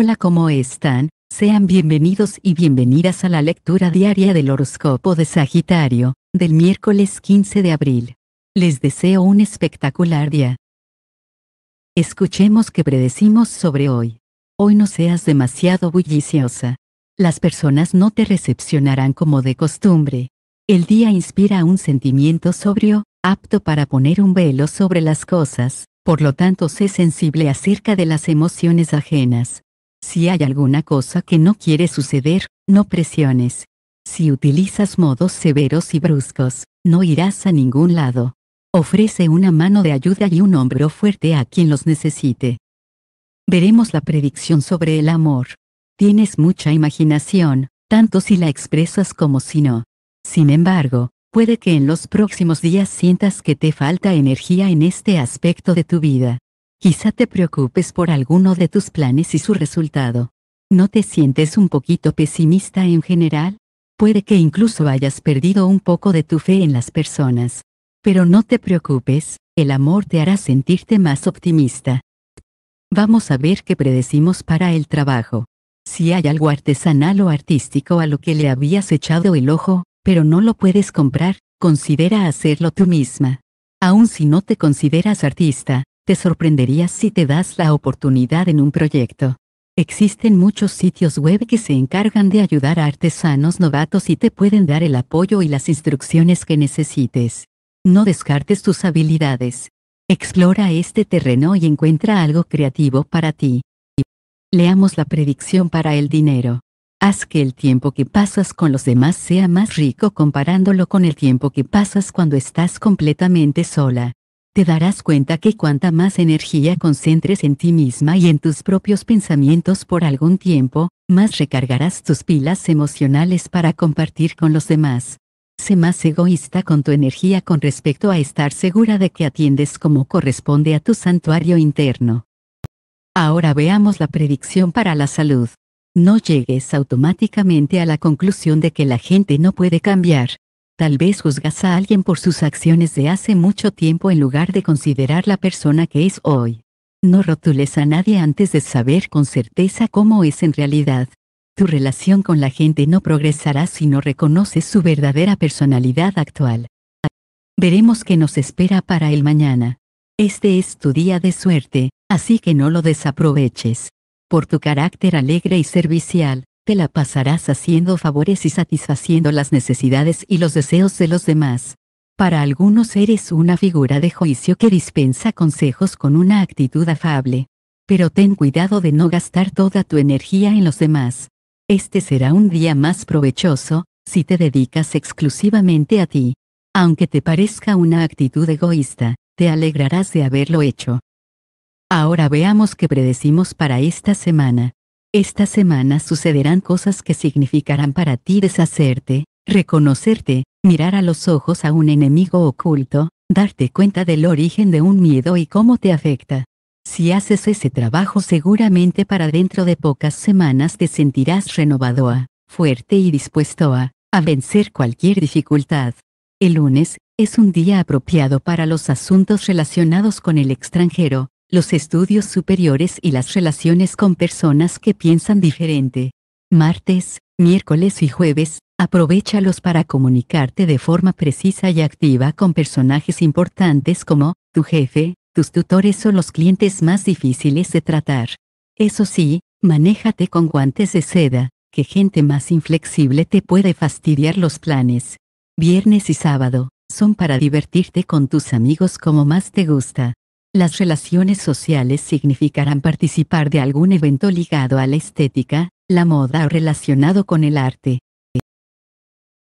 Hola, ¿cómo están? Sean bienvenidos y bienvenidas a la lectura diaria del horóscopo de Sagitario, del miércoles 15 de abril. Les deseo un espectacular día. Escuchemos qué predecimos sobre hoy. Hoy no seas demasiado bulliciosa. Las personas no te recepcionarán como de costumbre. El día inspira un sentimiento sobrio, apto para poner un velo sobre las cosas, por lo tanto sé sensible acerca de las emociones ajenas, si hay alguna cosa que no quiere suceder, no presiones. Si utilizas modos severos y bruscos, no irás a ningún lado. Ofrece una mano de ayuda y un hombro fuerte a quien los necesite. Veremos la predicción sobre el amor. Tienes mucha imaginación, tanto si la expresas como si no. Sin embargo, puede que en los próximos días sientas que te falta energía en este aspecto de tu vida. Quizá te preocupes por alguno de tus planes y su resultado. ¿No te sientes un poquito pesimista en general? Puede que incluso hayas perdido un poco de tu fe en las personas. Pero no te preocupes, el amor te hará sentirte más optimista. Vamos a ver qué predecimos para el trabajo. Si hay algo artesanal o artístico a lo que le habías echado el ojo, pero no lo puedes comprar, considera hacerlo tú misma. Aun si no te consideras artista, te sorprenderías si te das la oportunidad en un proyecto. Existen muchos sitios web que se encargan de ayudar a artesanos novatos y te pueden dar el apoyo y las instrucciones que necesites. No descartes tus habilidades. Explora este terreno y encuentra algo creativo para ti. Leamos la predicción para el dinero. Haz que el tiempo que pasas con los demás sea más rico comparándolo con el tiempo que pasas cuando estás completamente sola te darás cuenta que cuanta más energía concentres en ti misma y en tus propios pensamientos por algún tiempo, más recargarás tus pilas emocionales para compartir con los demás. Sé más egoísta con tu energía con respecto a estar segura de que atiendes como corresponde a tu santuario interno. Ahora veamos la predicción para la salud. No llegues automáticamente a la conclusión de que la gente no puede cambiar, Tal vez juzgas a alguien por sus acciones de hace mucho tiempo en lugar de considerar la persona que es hoy. No rotules a nadie antes de saber con certeza cómo es en realidad. Tu relación con la gente no progresará si no reconoces su verdadera personalidad actual. Veremos qué nos espera para el mañana. Este es tu día de suerte, así que no lo desaproveches. Por tu carácter alegre y servicial, la pasarás haciendo favores y satisfaciendo las necesidades y los deseos de los demás. Para algunos eres una figura de juicio que dispensa consejos con una actitud afable. Pero ten cuidado de no gastar toda tu energía en los demás. Este será un día más provechoso, si te dedicas exclusivamente a ti. Aunque te parezca una actitud egoísta, te alegrarás de haberlo hecho. Ahora veamos qué predecimos para esta semana. Esta semana sucederán cosas que significarán para ti deshacerte, reconocerte, mirar a los ojos a un enemigo oculto, darte cuenta del origen de un miedo y cómo te afecta. Si haces ese trabajo seguramente para dentro de pocas semanas te sentirás renovado a, fuerte y dispuesto a, a vencer cualquier dificultad. El lunes, es un día apropiado para los asuntos relacionados con el extranjero, los estudios superiores y las relaciones con personas que piensan diferente. Martes, miércoles y jueves, aprovechalos para comunicarte de forma precisa y activa con personajes importantes como tu jefe, tus tutores o los clientes más difíciles de tratar. Eso sí, manéjate con guantes de seda, que gente más inflexible te puede fastidiar los planes. Viernes y sábado, son para divertirte con tus amigos como más te gusta. Las relaciones sociales significarán participar de algún evento ligado a la estética, la moda o relacionado con el arte.